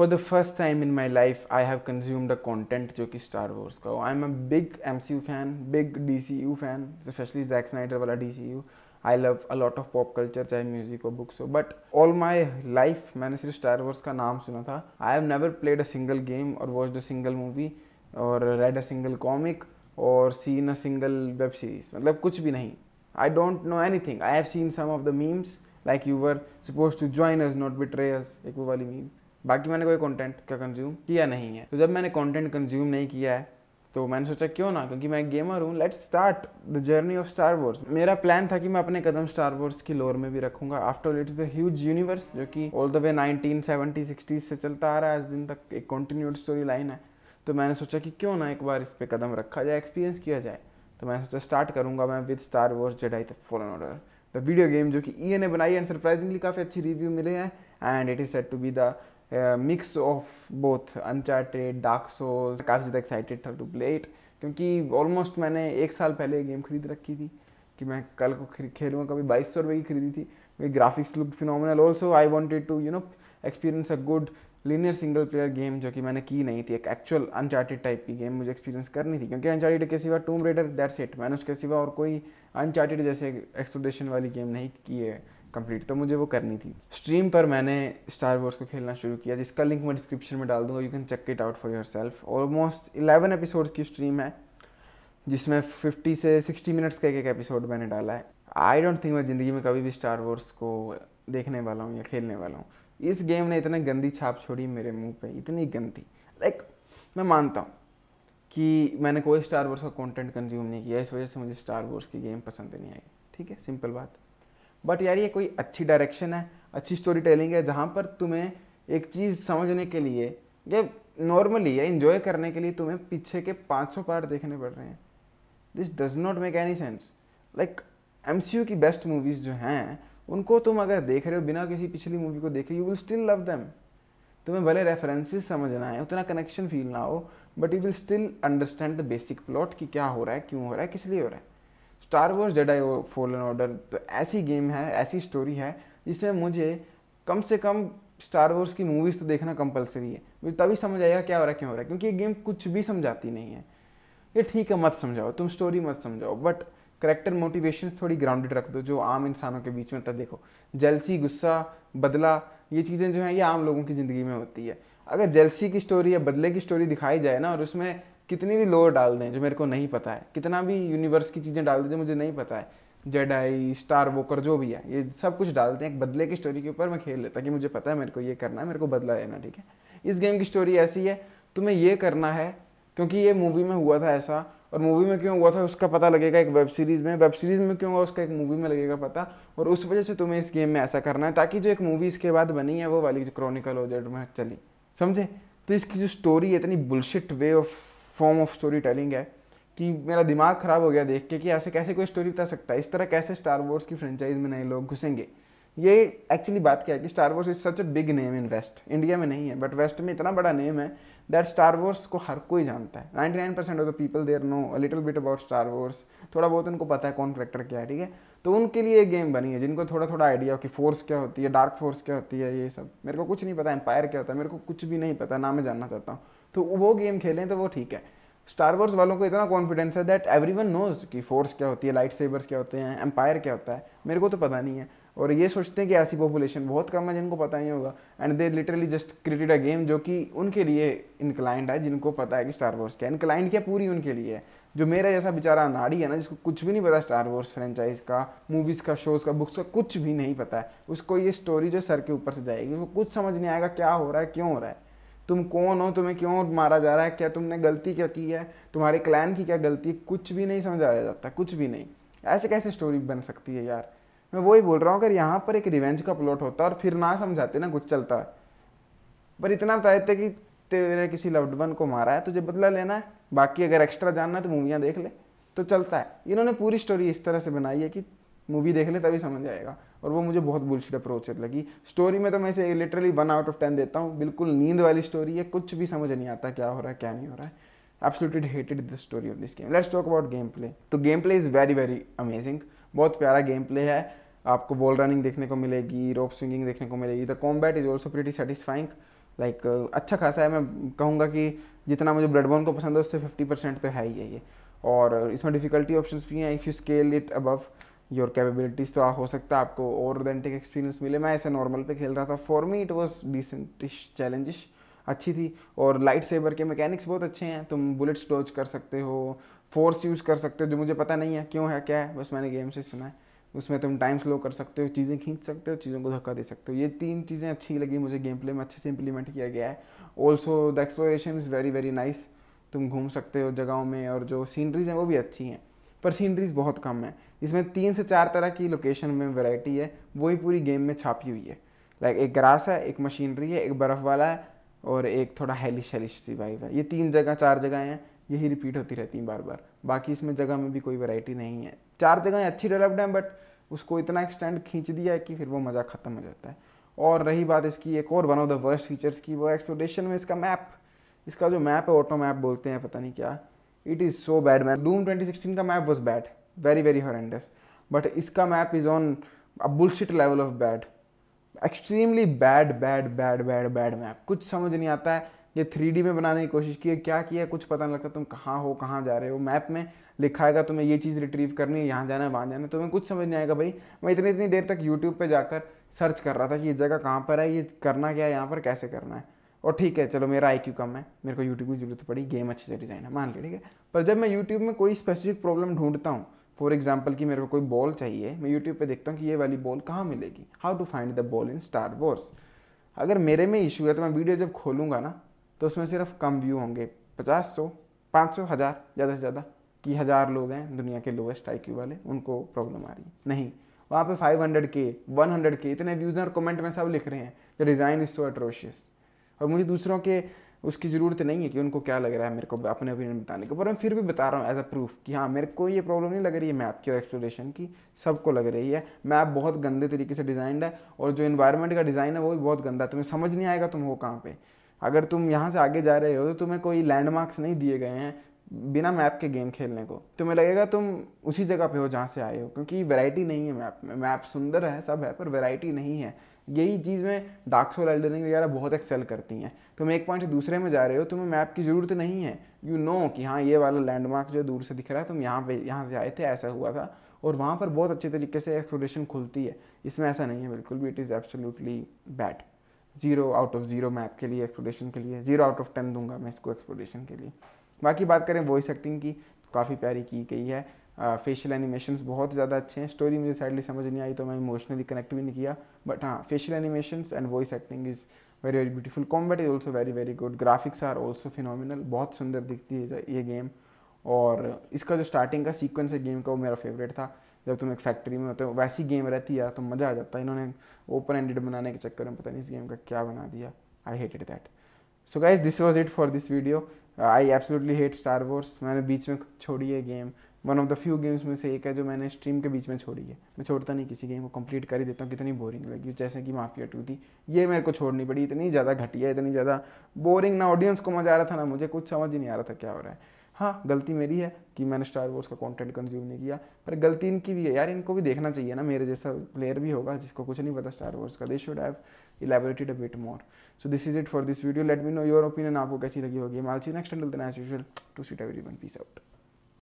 for the first time in my life I have consumed a content जो कि Star Wars का हो I am a big M C U fan big D C U fan specially Zack Snyder वाला D C U I love a lot of pop culture चाहे music हो books हो but all my life मैंने सिर्फ Star Wars का नाम सुना था I have never played a single game और वॉच द सिंगल मूवी और रेड अ सिंगल कॉमिक और seen a single web series मतलब कुछ भी नहीं I don't know anything I have seen some of the memes like you were suppose to join us not betray एक वो वाली meme बाकी मैंने कोई कंटेंट का कंज्यूम किया नहीं है तो जब मैंने कंटेंट कंज्यूम नहीं किया है तो मैंने सोचा क्यों ना क्योंकि मैं गेमर हूँ let's start the journey of Star Wars मेरा प्लान था कि मैं अपने कदम स्टार वॉर्स की लोर में भी रखूंगा after it's the huge universe जो कि all the way nineteen seventy sixties से चलता आ रहा है आज दिन तक एक कंटिन्यूड स्टोरी लाइन है तो मैंने सोचा कि क्यों ना एक बार इस पर कदम रखा जाए एक्सपीरियंस किया जाए तो मैंने सोचा स्टार्ट करूंगा मैं with Star Wars Jedi the Fallen Order the video game जो कि ई e ने बनाई एंड सरप्राइजिंगली काफ़ी अच्छी रिव्यू मिले हैं and it is set to be the mix of both Uncharted Dark Soul काफ़ी ज़्यादा एक्साइटेड था टू प्ले इट क्योंकि ऑलमोस्ट मैंने एक साल पहले ये गेम खरीद रखी थी कि मैं कल को खेलूँगा कभी बाईस सौ रुपये की खरीदी थी मेरी graphics look phenomenal also I wanted to you know experience a good linear single player game जो कि मैंने की नहीं थी एक एक्चुअल अनचार्टेड टाइप की गेम मुझे एक्सपीरियंस करनी थी क्योंकि अनचार्टेड के सिवा टूम रेडर दैट्स इट मैंने उसके सिवा और कोई अनचार्टेड जैसे एक्सप्लोरेशन वाली गेम नहीं की है कंप्लीट तो मुझे वो करनी थी स्ट्रीम पर मैंने स्टार वॉर्स को खेलना शुरू किया जिसका लिंक मैं डिस्क्रिप्शन में डाल दूंगा you can check it out for yourself almost eleven episode की स्ट्रीम है जिसमें फिफ्टी से सिक्सटी मिनट्स का एक एक एपिसोड मैंने डाला है आई डोंट थिंक मैं ज़िंदगी में कभी भी स्टार वॉर्स को देखने वाला हूँ या खेलने वाला हूँ इस गेम ने इतने गंदी छाप छोड़ी मेरे मुंह पे इतनी गंदी लाइक like, मैं मानता हूँ कि मैंने कोई स्टार वॉर्स का कंटेंट कंज्यूम नहीं किया इस वजह से मुझे स्टार वॉर्स की गेम पसंद नहीं आई ठीक है सिंपल बात बट यार ये कोई अच्छी डायरेक्शन है अच्छी स्टोरी टेलिंग है जहाँ पर तुम्हें एक चीज़ समझने के लिए या नॉर्मली या इन्जॉय करने के लिए तुम्हें पीछे के 500 पार्ट देखने पड़ रहे हैं this does not make any sense like एम की बेस्ट मूवीज़ जो हैं उनको तुम अगर देख रहे हो बिना किसी पिछली मूवी को देखे you will still love them तुम्हें भले रेफरेंसेस समझना है उतना कनेक्शन फील ना हो but you will still understand the basic plot कि क्या हो रहा है क्यों हो रहा है किस लिए हो रहा है स्टार वॉर्स जेडाई एन ऑर्डर तो ऐसी गेम है ऐसी स्टोरी है जिसमें मुझे कम से कम स्टार वॉर्स की मूवीज़ तो देखना कंपलसरी है मुझे तभी समझ आएगा क्या हो रहा है क्यों हो रहा है क्योंकि ये गेम कुछ भी समझाती नहीं है ये ठीक है मत समझाओ तुम स्टोरी मत समझाओ बट करेक्टर मोटिवेशन थोड़ी ग्राउंडेड रख दो जो आम इंसानों के बीच में तब देखो जेलसी गुस्सा बदला ये चीज़ें जो हैं ये आम लोगों की ज़िंदगी में होती है अगर जेलसी की स्टोरी या बदले की स्टोरी दिखाई जाए ना और उसमें कितनी भी लोअर डाल दें जो मेरे को नहीं पता है कितना भी यूनिवर्स की चीज़ें डाल दें जो मुझे नहीं पता है जेडाई स्टार वोकर जो भी है ये सब कुछ डालते हैं एक बदले की स्टोरी के ऊपर मैं खेल लेता कि मुझे पता है मेरे को ये करना है मेरे को बदला लेना ठीक है इस गेम की स्टोरी ऐसी है तुम्हें ये करना है क्योंकि ये मूवी में हुआ था ऐसा और मूवी में क्यों हुआ था उसका पता लगेगा एक वेब सीरीज़ में वेब सीरीज़ में क्यों हुआ उसका एक मूवी में लगेगा पता और उस वजह से तुम्हें इस गेम में ऐसा करना है ताकि जो एक मूवी इसके बाद बनी है वो वाली जो क्रॉनिकल हो जेड में चली समझे तो इसकी जो स्टोरी है इतनी bullshit way of form of storytelling है कि मेरा दिमाग ख़राब हो गया देख के कि ऐसे कैसे कोई स्टोरी बता सकता है इस तरह कैसे स्टार वॉर्स की फ्रेंचाइज में नए लोग घुसेंगे ये एक्चुअली बात क्या है कि Star Wars is such a big name in west India में नहीं है बट वेस्ट में इतना बड़ा नेम है दैट स्टार वॉर्स को हर कोई जानता है nine percent of the people there know little bit about Star Wars थोड़ा बहुत उनको पता है कौन करेक्टर क्या है ठीक है तो उनके लिए एक गेम बनी है जिनको थोड़ा थोड़ा आइडिया हो कि फोर्स क्या होती है डार्क फोर्स क्या होती है ये सब मेरे को कुछ नहीं पता एम्पायर क्या होता है मेरे को कुछ भी नहीं पता ना मैं जानना चाहता हूँ तो वो गेम खेलें तो वो ठीक है स्टार वॉर्स वालों को इतना कॉन्फिडेंस है दैट एवरी वन नोज कि फोर्स क्या होती है लाइट सेबर्स क्या होते हैं एम्पायर क्या होता है मेरे को तो पता नहीं है और ये सोचते हैं कि ऐसी पॉपुलेशन बहुत कम है जिनको पता नहीं होगा and they literally just created a game जो कि उनके लिए इनक्लाइंट है जिनको पता है कि स्टार वॉर्स क्या इनक्लाइंट क्या पूरी उनके लिए है जो मेरा जैसा बेचारा अनाड़ी है ना जिसको कुछ भी नहीं पता स्टार वॉर्स फ्रेंचाइज का मूवीज़ का शोज़ का बुक्स का कुछ भी नहीं पता है उसको ये स्टोरी जो सर के ऊपर से जाएगी वो कुछ समझ नहीं आएगा क्या हो रहा है क्यों हो रहा है तुम कौन हो तुम्हें क्यों मारा जा रहा है क्या तुमने गलती क्या की है तुम्हारे क्लैन की क्या गलती कुछ भी नहीं समझाया जाता कुछ भी नहीं ऐसे कैसे स्टोरी बन सकती है यार मैं वही बोल रहा हूँ अगर यहाँ पर एक रिवेंज का प्लॉट होता और फिर ना समझाते ना कुछ चलता है पर इतना थे कि तेरे किसी लव्ड वन को मारा है तुझे बदला लेना है बाकी अगर एक्स्ट्रा जानना है तो मूवियाँ देख ले तो चलता है इन्होंने पूरी स्टोरी इस तरह से बनाई है कि मूवी देख ले तभी समझ आएगा और वो मुझे बहुत बुलशिट अप्रोच लगी स्टोरी में तो मैं इसे literally one out of ten देता हूँ बिल्कुल नींद वाली स्टोरी है कुछ भी समझ नहीं आता क्या हो रहा है क्या नहीं हो रहा है absolutely hated the story of this game let's talk about gameplay तो gameplay is very very amazing बहुत प्यारा गेम प्ले है आपको बॉल रनिंग देखने को मिलेगी रोप स्विंगिंग देखने को मिलेगी the combat is also pretty satisfying like अच्छा खासा है मैं कहूँगा कि जितना मुझे ब्लड बोन को पसंद है उससे फिफ्टी परसेंट तो है ही है ये और इसमें डिफिकल्टी ऑप्शन भी हैं if you scale it above your capabilities तो हो सकता है आपको और ओथेंटिक एक्सपीरियंस मिले मैं ऐसे नॉर्मल पे खेल रहा था for me it was decentish challengish अच्छी थी और लाइट सेबर के मैकेनिक्स बहुत अच्छे हैं तुम बुलेट्स डोज कर सकते हो फोर्स यूज़ कर सकते हो जो मुझे पता नहीं है क्यों है क्या है बस मैंने गेम से सुना है उसमें तुम टाइम स्लो कर सकते हो चीज़ें खींच सकते हो चीज़ों को धक्का दे सकते हो ये तीन चीज़ें अच्छी लगी मुझे गेम प्ले में अच्छे से इंप्लीमेंट किया गया है also the exploration is very very nice तुम घूम सकते हो जगहों में और जो सीनरीज हैं वो भी अच्छी हैं पर सीनरीज बहुत कम है इसमें तीन से चार तरह की लोकेशन में वैरायटी है वही पूरी गेम में छापी हुई है लाइक एक ग्रास है एक मशीनरी है एक बर्फ़ वाला है और एक थोड़ा हेलिश हेलिश सी वाइब है ये तीन जगह चार जगह हैं यही रिपीट होती रहती हैं बार बार बाकी इसमें जगह में भी कोई वैरायटी नहीं है चार जगह अच्छी डेवलप्ड हैं बट उसको इतना एक्सटेंड खींच दिया है कि फिर वो मज़ा ख़त्म हो जाता है और रही बात इसकी एक और one of the worst features की वो एक्सप्लोरेशन में इसका मैप इसका जो मैप है ऑटो मैप बोलते हैं पता नहीं क्या it is so bad map Doom twenty का map was bad very very horrendous but इसका map is on a bullshit level of bad extremely bad bad bad bad bad map कुछ समझ नहीं आता है ये थ्री में बनाने की कोशिश की है क्या किया कुछ पता नहीं लगता तुम कहाँ हो कहाँ जा रहे हो मैप में लिखाएगा तुम्हें ये चीज़ रिट्रीव करनी है यहाँ जाना है वहाँ जाना है तुम्हें कुछ समझ नहीं आएगा भाई मैं इतनी इतनी देर तक यूट्यूब पर जाकर सर्च कर रहा था कि ये जगह कहाँ पर है ये करना क्या है यहाँ पर कैसे करना है और ठीक है चलो मेरा आई कम है मेरे को यूट्यूब की जरूरत पड़ी गेम अच्छे से डिज़ाइन है मान लिया ठीक है पर जब मैं यूट्यूब में कोई स्पेसिफिक प्रॉब्लम ढूंढता हूँ फॉर एग्जाम्पल कि मेरे को कोई बॉल चाहिए मैं यूट्यूब पे देखता हूँ कि ये वाली बॉल कहाँ मिलेगी how to find the ball in Star Wars अगर मेरे में इशू है तो मैं वीडियो जब खोलूँगा ना तो उसमें सिर्फ कम व्यू होंगे पचास सौ पाँच सौ हज़ार ज़्यादा से ज़्यादा कि हज़ार लोग हैं दुनिया के लोएस्ट आई वाले उनको प्रॉब्लम आ रही है नहीं वहाँ पे हंड्रेड के वन हंड्रेड के इतने व्यूज़ हैं और कमेंट में सब लिख रहे हैं the design is so atrocious और मुझे दूसरों के उसकी ज़रूरत नहीं है कि उनको क्या लग रहा है मेरे को अपने ओपिनियन बताने को पर मैं फिर भी बता रहा हूँ एज अ प्रूफ कि हाँ मेरे को ये प्रॉब्लम नहीं लग रही है मैप की और एक्सप्लोरेशन की सबको लग रही है मैप बहुत गंदे तरीके से डिज़ाइंड है और जो इन्वायरमेंट का डिज़ाइन है वो भी बहुत गंदा है तुम्हें समझ नहीं आएगा तुम हो कहाँ पर अगर तुम यहाँ से आगे जा रहे हो तो तुम्हें कोई लैंडमार्क्स नहीं दिए गए हैं बिना मैप के गेम खेलने को तुम्हें लगेगा तुम उसी जगह पे हो जहाँ से आए हो क्योंकि वैरायटी नहीं है मैप में मैप सुंदर है सब है पर वैरायटी नहीं है यही चीज़ में डार्क सोल एल्डरिंग वगैरह बहुत एक्सेल करती हैं तुम एक पॉइंट से दूसरे में जा रहे हो तुम्हें मैप की ज़रूरत नहीं है यू you नो know कि हाँ ये वाला लैंडमार्क जो दूर से दिख रहा है तुम यहाँ पे यहाँ से आए थे ऐसा हुआ था और वहाँ पर बहुत अच्छे तरीके से एक्सप्लोरेशन खुलती है इसमें ऐसा नहीं है बिल्कुल भी it is absolutely bad zero out of zero map के लिए एक्सप्लोरेशन के लिए जीरो आउट ऑफ टेन दूंगा मैं इसको एक्सप्लोरेशन के लिए बाकी बात करें वॉइस एक्टिंग की काफ़ी प्यारी की गई है फेशियल एनिमेशन बहुत ज़्यादा अच्छे हैं स्टोरी मुझे सैडली समझ नहीं आई तो मैं इमोशनली कनेक्ट भी नहीं किया बट हाँ facial animation and voice acting is very very beautiful combat is also very very good graphics are also phenomenal बहुत सुंदर दिखती है ये गेम और इसका जो स्टार्टिंग का सीक्वेंस है गेम का वो मेरा फेवरेट था जब तुम एक फैक्ट्री में होते हो वैसी गेम रहती है तो मज़ा आ जाता है इन्होंने ओपन एंडेड बनाने के चक्कर में पता नहीं इस गेम का क्या बना दिया I hated that so guys this was it for this video I absolutely hate Star Wars मैंने बीच में छोड़ी है game one of the few games में से एक है जो मैंने स्ट्रीम के बीच में छोड़ी है मैं छोड़ता नहीं किसी गेम को कंप्लीट कर ही देता हूँ कितनी बोरिंग लगी जैसे कि माफिया टू थी ये मेरे को छोड़नी पड़ी इतनी ज़्यादा घटिया इतनी ज़्यादा बोरिंग ना ऑडियंस को मज़ा आ रहा था ना मुझे कुछ समझ ही नहीं आ रहा था क्या हो रहा है हाँ गलती मेरी है कि मैंने स्टार वॉर्स का कॉन्टेंट कंज्यूम नहीं किया पर गलती इनकी भी है यार इनको भी देखना चाहिए ना मेरे जैसा प्लेयर भी होगा जिसको कुछ नहीं पता स्टार वॉर्स का they should have elaborated a bit more so this is it for this video let me know your opinion आपको कैसी लगी होगी मालसी next as usual to seat everyone peace out